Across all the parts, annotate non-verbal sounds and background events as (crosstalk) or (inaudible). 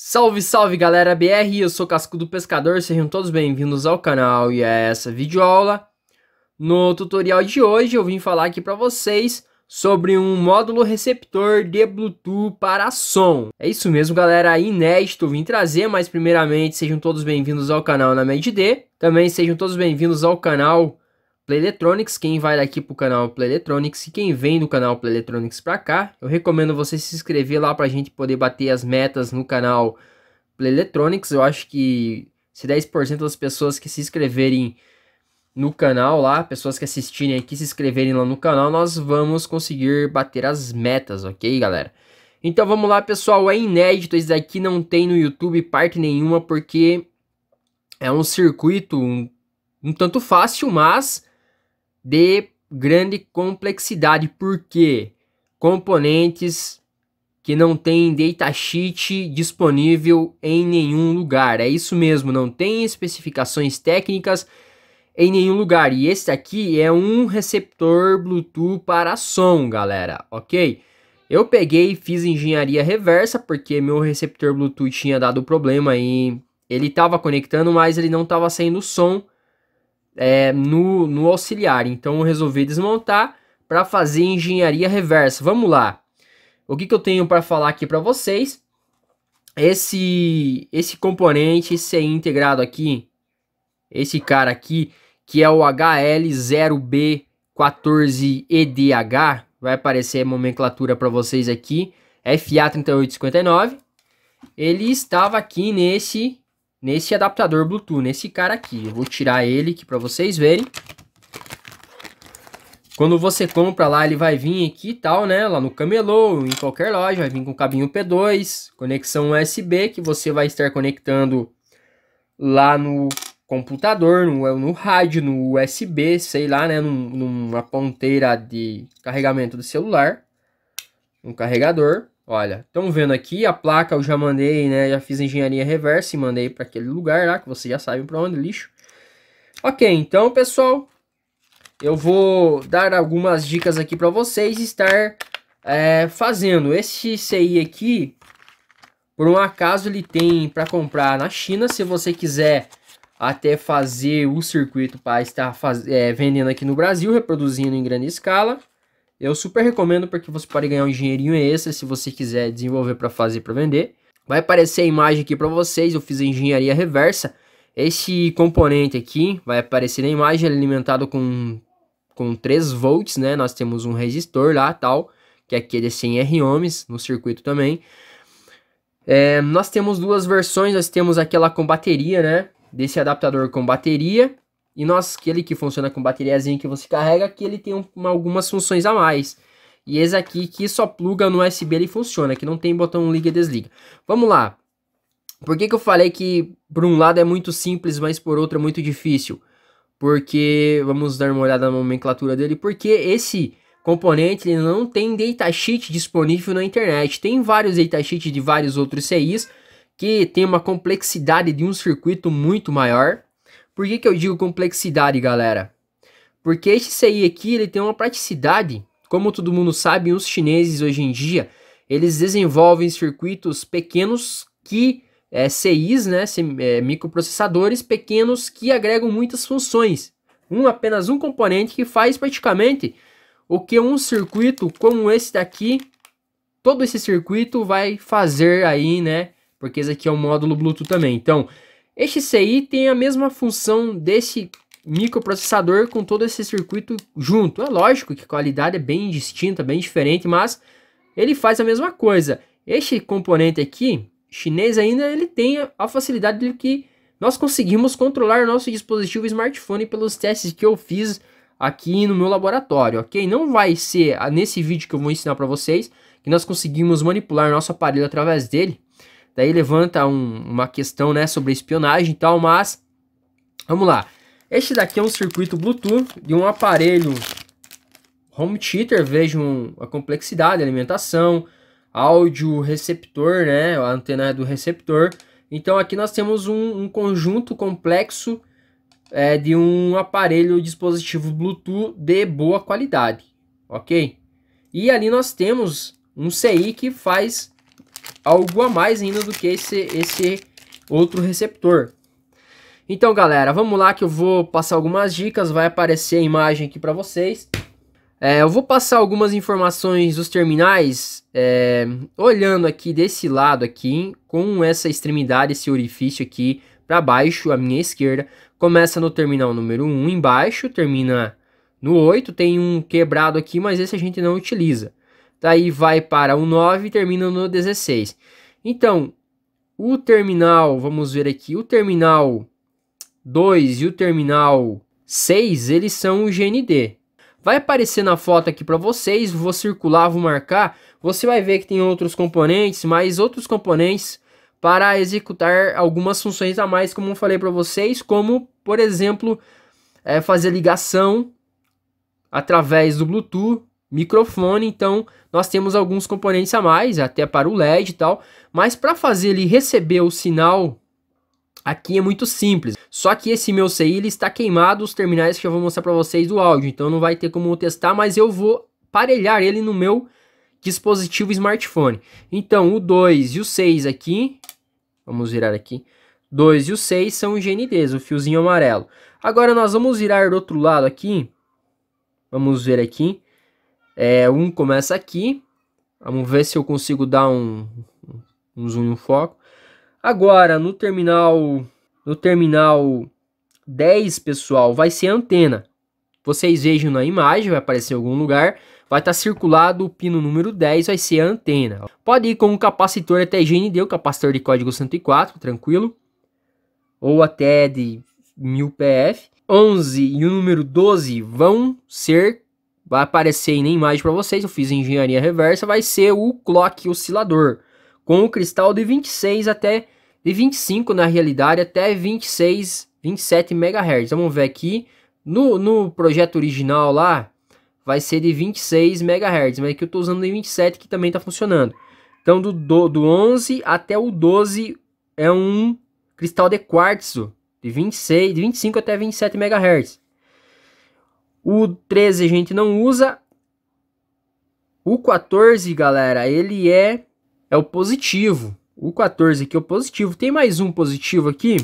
Salve, salve galera BR, eu sou Cascudo Pescador, sejam todos bem-vindos ao canal e a é essa videoaula. No tutorial de hoje eu vim falar aqui para vocês sobre um módulo receptor de Bluetooth para som. É isso mesmo galera, inédito eu vim trazer, mas primeiramente sejam todos bem-vindos ao canal na MedD. Também sejam todos bem-vindos ao canal Play Electronics. Quem vai daqui pro canal Play Electronics e quem vem do canal Play Electronics pra cá, eu recomendo você se inscrever lá pra gente poder bater as metas no canal Play Electronics. Eu acho que se 10% das pessoas que se inscreverem no canal lá, pessoas que assistirem aqui, se inscreverem lá no canal, nós vamos conseguir bater as metas, ok, galera? Então vamos lá, pessoal, é inédito, isso daqui não tem no YouTube parte nenhuma, porque é um circuito um, um tanto fácil, mas de grande complexidade, porque componentes que não tem datasheet disponível em nenhum lugar. É isso mesmo, não tem especificações técnicas em nenhum lugar. E esse aqui é um receptor Bluetooth para som, galera, ok? Eu peguei e fiz engenharia reversa, porque meu receptor Bluetooth tinha dado problema e ele estava conectando, mas ele não estava saindo som é, no, no auxiliar. Então eu resolvi desmontar para fazer engenharia reversa. Vamos lá. O que, que eu tenho para falar aqui para vocês? Esse, esse componente esse integrado aqui, esse cara aqui, que é o HL0B14EDH, vai aparecer a nomenclatura para vocês aqui, FA3859, ele estava aqui nesse nesse adaptador Bluetooth, nesse cara aqui. Eu vou tirar ele aqui para vocês verem. Quando você compra lá, ele vai vir aqui e tal, né? Lá no camelô, em qualquer loja, vai vir com cabinho P2, conexão USB que você vai estar conectando lá no computador, no, é, no rádio, no USB, sei lá, né? Num, numa ponteira de carregamento do celular, um carregador. Olha, estão vendo aqui a placa, eu já mandei, né? Já fiz engenharia reversa e mandei para aquele lugar lá que vocês já sabem para onde lixo. Ok, então pessoal, eu vou dar algumas dicas aqui para vocês estar é, fazendo. Esse CI aqui, por um acaso ele tem para comprar na China, se você quiser até fazer o circuito para estar faz... é, vendendo aqui no Brasil, reproduzindo em grande escala. Eu super recomendo porque você pode ganhar um dinheirinho extra se você quiser desenvolver para fazer para vender. Vai aparecer a imagem aqui para vocês, eu fiz a engenharia reversa. Esse componente aqui vai aparecer na imagem, ele é alimentado com, com 3 volts, né? Nós temos um resistor lá, tal, que é aquele 100R ohms no circuito também. É, nós temos duas versões, nós temos aquela com bateria, né? Desse adaptador com bateria e nós, aquele que funciona com bateriazinha que você carrega, aqui ele tem um, algumas funções a mais. E esse aqui que só pluga no USB ele funciona, que não tem botão liga e desliga. Vamos lá. Por que, que eu falei que por um lado é muito simples, mas por outro é muito difícil? Porque, vamos dar uma olhada na nomenclatura dele, porque esse componente ele não tem datasheet disponível na internet. Tem vários datasheets de vários outros CIs que tem uma complexidade de um circuito muito maior. Por que, que eu digo complexidade, galera? Porque esse CI aqui ele tem uma praticidade. Como todo mundo sabe, os chineses hoje em dia eles desenvolvem circuitos pequenos que é, CIs, né, é, microprocessadores pequenos que agregam muitas funções. Um apenas um componente que faz praticamente o que um circuito como esse daqui, todo esse circuito vai fazer aí, né? Porque esse aqui é um módulo Bluetooth também. Então, este CI tem a mesma função desse microprocessador com todo esse circuito junto. É lógico que a qualidade é bem distinta, bem diferente, mas ele faz a mesma coisa. Este componente aqui, chinês ainda, ele tem a facilidade de que nós conseguimos controlar nosso dispositivo smartphone pelos testes que eu fiz aqui no meu laboratório, ok? Não vai ser nesse vídeo que eu vou ensinar para vocês que nós conseguimos manipular nosso aparelho através dele, Daí levanta um, uma questão né, sobre espionagem e tal, mas vamos lá. Este daqui é um circuito Bluetooth de um aparelho home theater, vejam a complexidade, alimentação, áudio receptor, né, a antena do receptor. Então aqui nós temos um, um conjunto complexo é, de um aparelho dispositivo Bluetooth de boa qualidade, ok? E ali nós temos um CI que faz algo a mais ainda do que esse, esse outro receptor. Então, galera, vamos lá que eu vou passar algumas dicas, vai aparecer a imagem aqui para vocês. É, eu vou passar algumas informações dos terminais, é, olhando aqui desse lado aqui, com essa extremidade, esse orifício aqui para baixo, a minha esquerda. Começa no terminal número 1 embaixo, termina no 8, tem um quebrado aqui, mas esse a gente não utiliza daí vai para o 9 e termina no 16. Então, o terminal, vamos ver aqui, o terminal 2 e o terminal 6, eles são o GND. Vai aparecer na foto aqui para vocês, vou circular, vou marcar, você vai ver que tem outros componentes, mais outros componentes para executar algumas funções a mais, como eu falei para vocês, como, por exemplo, é, fazer ligação através do Bluetooth, microfone, então nós temos alguns componentes a mais, até para o LED e tal, mas para fazer ele receber o sinal aqui é muito simples. Só que esse meu CI ele está queimado os terminais que eu vou mostrar para vocês do áudio, então não vai ter como testar, mas eu vou parelhar ele no meu dispositivo smartphone. Então o 2 e o 6 aqui, vamos virar aqui, 2 e o 6 são os GNDs, o fiozinho amarelo. Agora nós vamos virar do outro lado aqui, vamos ver aqui, é, um começa aqui. Vamos ver se eu consigo dar um, um zoom e um foco. Agora, no terminal, no terminal 10, pessoal, vai ser antena. Vocês vejam na imagem, vai aparecer em algum lugar. Vai estar tá circulado o pino número 10, vai ser a antena. Pode ir com um capacitor até GND, o capacitor de código 104, tranquilo. Ou até de 1000 PF. 11 e o número 12 vão ser vai aparecer aí na imagem para vocês, eu fiz engenharia reversa, vai ser o clock oscilador, com o cristal de 26 até de 25 na realidade, até 26, 27 MHz. Vamos ver aqui, no, no projeto original lá, vai ser de 26 MHz, mas aqui eu estou usando de 27 que também está funcionando. Então do, do, do 11 até o 12 é um cristal de quartzo, de 26, de 25 até 27 MHz. O 13 a gente não usa. O 14, galera, ele é, é o positivo. O 14 aqui é o positivo. Tem mais um positivo aqui,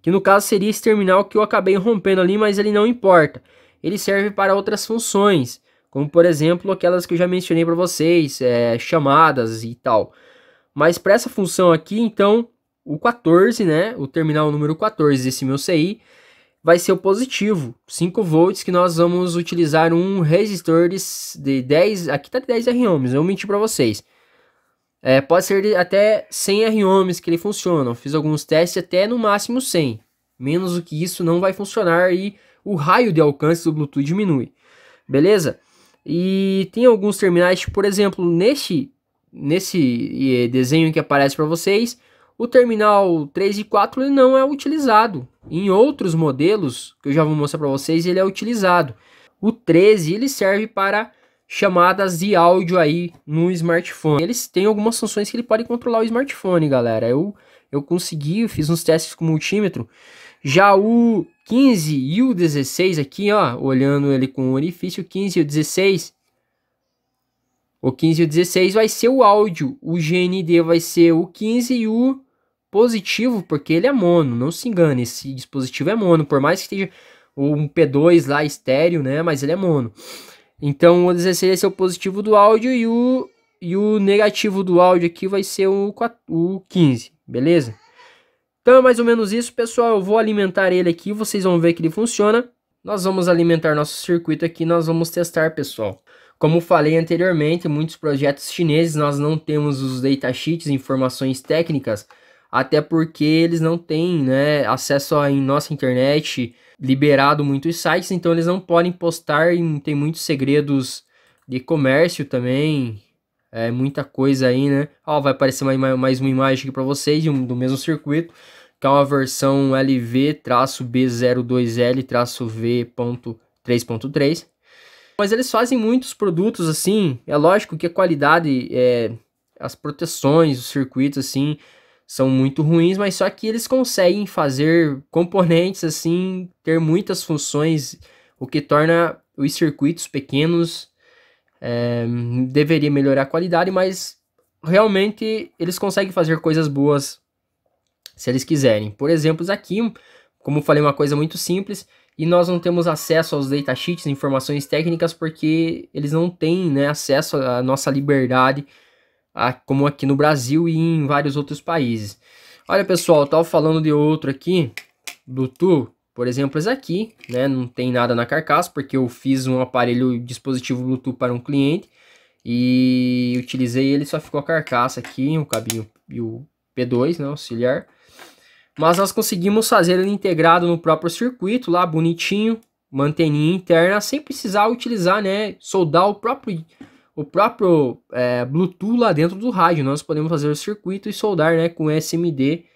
que no caso seria esse terminal que eu acabei rompendo ali, mas ele não importa. Ele serve para outras funções, como por exemplo aquelas que eu já mencionei para vocês, é, chamadas e tal. Mas para essa função aqui, então, o 14, né, o terminal número 14 desse meu CI, vai ser o positivo, 5 volts, que nós vamos utilizar um resistor de 10, aqui tá de 10 R ohms, eu menti para vocês. É, pode ser até 100 R ohms que ele funciona, eu fiz alguns testes até no máximo 100. Menos do que isso não vai funcionar e o raio de alcance do Bluetooth diminui. Beleza? E tem alguns terminais, por exemplo, neste nesse eh, desenho que aparece para vocês, o terminal 3 e 4 ele não é utilizado. Em outros modelos, que eu já vou mostrar para vocês, ele é utilizado. O 13 ele serve para chamadas de áudio aí no smartphone. Eles têm algumas funções que ele pode controlar o smartphone, galera. Eu, eu consegui, eu fiz uns testes com multímetro. Já o 15 e o 16 aqui, ó, olhando ele com o orifício, 15 e o 16, o 15 e o 16 vai ser o áudio, o GND vai ser o 15 e o positivo porque ele é mono, não se engane, esse dispositivo é mono, por mais que esteja um P2 lá estéreo, né, mas ele é mono. Então o 16 vai ser o positivo do áudio e o, e o negativo do áudio aqui vai ser o, 4, o 15, beleza? Então é mais ou menos isso, pessoal, eu vou alimentar ele aqui, vocês vão ver que ele funciona. Nós vamos alimentar nosso circuito aqui, nós vamos testar, pessoal. Como falei anteriormente, muitos projetos chineses nós não temos os datasheets, informações técnicas, até porque eles não têm né, acesso à nossa internet liberado muitos sites, então eles não podem postar e tem muitos segredos de comércio também, é muita coisa aí, né? Ó, vai aparecer mais uma imagem aqui para vocês do mesmo circuito, que é uma versão LV-B02L-V.3.3. Mas eles fazem muitos produtos assim, é lógico que a qualidade, é, as proteções, os circuitos assim, são muito ruins, mas só que eles conseguem fazer componentes assim, ter muitas funções, o que torna os circuitos pequenos. É, deveria melhorar a qualidade, mas realmente eles conseguem fazer coisas boas se eles quiserem. Por exemplo, aqui, como falei, uma coisa muito simples, e nós não temos acesso aos datasheets, informações técnicas, porque eles não têm né, acesso à nossa liberdade como aqui no Brasil e em vários outros países. Olha pessoal, eu tava falando de outro aqui, do por exemplo, esse aqui, né, não tem nada na carcaça, porque eu fiz um aparelho dispositivo Bluetooth para um cliente e utilizei ele, só ficou a carcaça aqui, o cabinho e o P2, né, auxiliar. Mas nós conseguimos fazer ele integrado no próprio circuito lá, bonitinho, manteninha interna, sem precisar utilizar, né, soldar o próprio o próprio é, Bluetooth lá dentro do rádio. Nós podemos fazer o circuito e soldar né, com SMD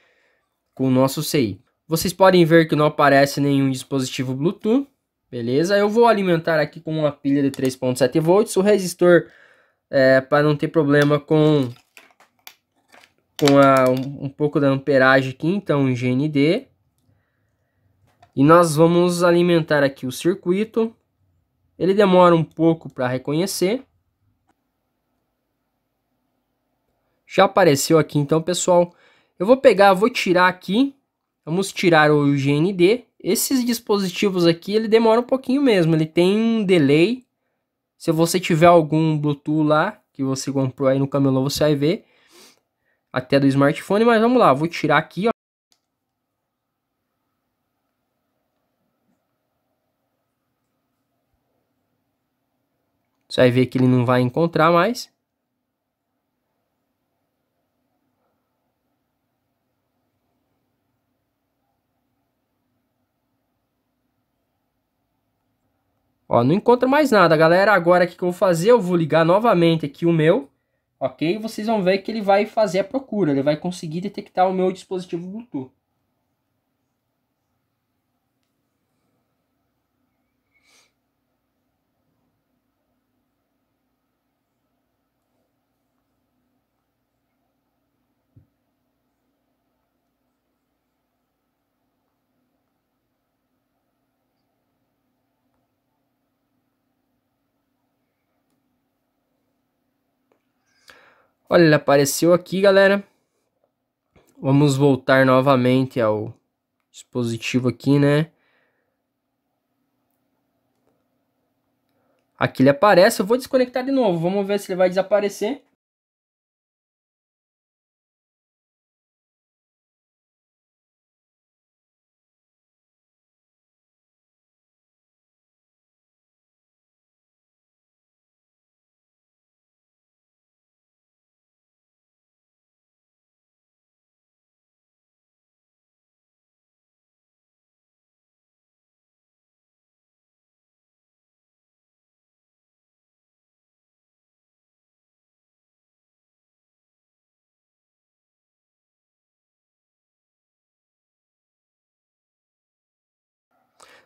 com o nosso CI. Vocês podem ver que não aparece nenhum dispositivo Bluetooth. Beleza, eu vou alimentar aqui com uma pilha de 3.7 volts, o resistor é, para não ter problema com, com a, um, um, pouco da amperagem aqui, então GND. E nós vamos alimentar aqui o circuito, ele demora um pouco para reconhecer. Já apareceu aqui então, pessoal. Eu vou pegar, vou tirar aqui. Vamos tirar o GND. Esses dispositivos aqui, ele demora um pouquinho mesmo. Ele tem um delay. Se você tiver algum Bluetooth lá, que você comprou aí no camelô, você vai ver. Até do smartphone, mas vamos lá. Vou tirar aqui, ó. Você vai ver que ele não vai encontrar mais. Ó, não encontro mais nada, galera. Agora o que eu vou fazer? Eu vou ligar novamente aqui o meu, ok? Vocês vão ver que ele vai fazer a procura, ele vai conseguir detectar o meu dispositivo Bluetooth. Olha, ele apareceu aqui, galera. Vamos voltar novamente ao dispositivo aqui, né? Aqui ele aparece. Eu vou desconectar de novo. Vamos ver se ele vai desaparecer.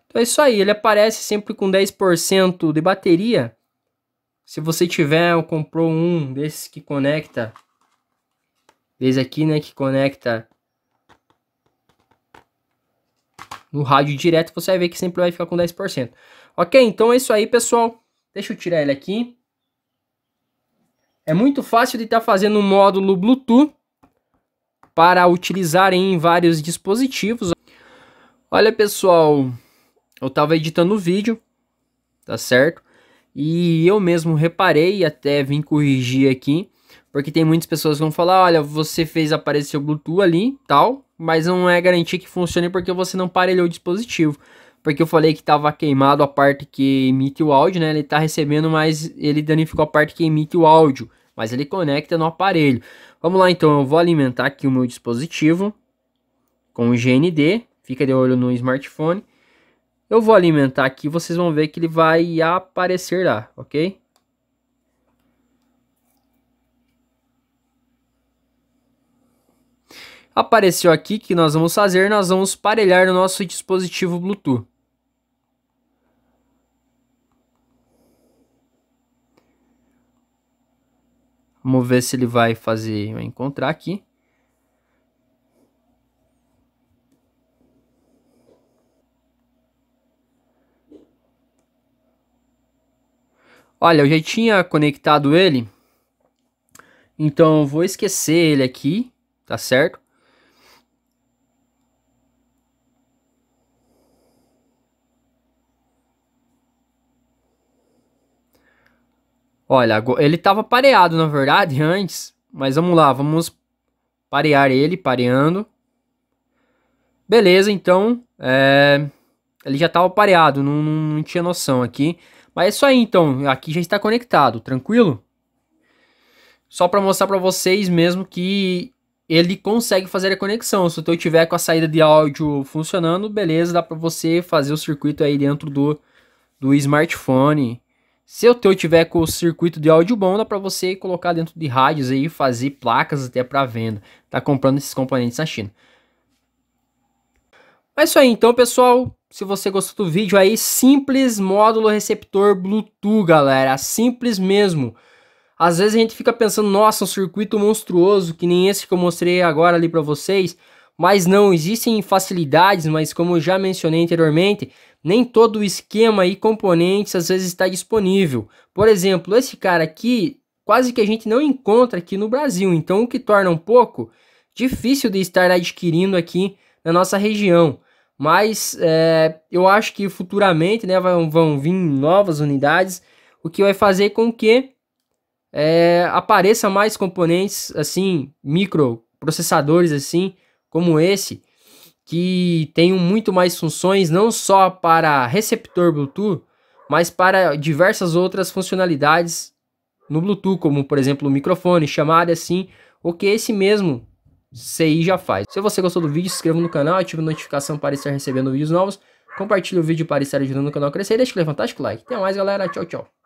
Então é isso aí, ele aparece sempre com 10% de bateria. Se você tiver ou comprou um desses que conecta, desse aqui, né, que conecta no rádio direto, você vai ver que sempre vai ficar com 10%. Ok, então é isso aí, pessoal. Deixa eu tirar ele aqui. É muito fácil de estar tá fazendo um módulo Bluetooth para utilizar em vários dispositivos. Olha, pessoal, eu estava editando o vídeo, tá certo? E eu mesmo reparei e até vim corrigir aqui, porque tem muitas pessoas que vão falar, olha, você fez aparecer o Bluetooth ali, tal, mas não é garantia que funcione porque você não parelhou o dispositivo. Porque eu falei que estava queimado a parte que emite o áudio, né? Ele está recebendo, mas ele danificou a parte que emite o áudio. Mas ele conecta no aparelho. Vamos lá então, eu vou alimentar aqui o meu dispositivo com o GND. Fica de olho no smartphone. Eu vou alimentar aqui, vocês vão ver que ele vai aparecer lá, ok? Apareceu aqui que nós vamos fazer, nós vamos parelhar no nosso dispositivo Bluetooth. Vamos ver se ele vai fazer, vai encontrar aqui. Olha, eu já tinha conectado ele. Então eu vou esquecer ele aqui, tá certo? Olha, ele estava pareado na verdade (laughs) antes, mas vamos lá, vamos parear ele, pareando. Beleza, então, é... ele já estava pareado, não, não, não tinha noção aqui. Mas é isso aí então, aqui já está conectado, tranquilo? Só para mostrar para vocês mesmo que ele consegue fazer a conexão. Se o tiver com a saída de áudio funcionando, beleza, dá para você fazer o circuito aí dentro do, do smartphone. Se o teu tiver com o circuito de áudio bom, dá para você colocar dentro de rádios aí, fazer placas até para venda. Tá comprando esses componentes na China. É isso aí então, pessoal. Se você gostou do vídeo aí, simples módulo receptor Bluetooth, galera. Simples mesmo. Às vezes a gente fica pensando, nossa, um circuito monstruoso, que nem esse que eu mostrei agora ali para vocês. Mas não, existem facilidades, mas como eu já mencionei anteriormente, nem todo o esquema e componentes às vezes está disponível. Por exemplo, esse cara aqui, quase que a gente não encontra aqui no Brasil, então o que torna um pouco difícil de estar adquirindo aqui na nossa região. Mas é, eu acho que futuramente né, vão, vão vir novas unidades, o que vai fazer com que é, apareça mais componentes assim, microprocessadores assim, como esse, que tenham muito mais funções, não só para receptor Bluetooth, mas para diversas outras funcionalidades no Bluetooth, como por exemplo o microfone, chamada assim, ou que esse mesmo CI já faz. Se você gostou do vídeo, se inscreva no canal, ative a notificação para estar recebendo vídeos novos, compartilhe o vídeo para estar ajudando o canal a crescer e deixe aquele fantástico like. Até mais, galera. Tchau, tchau.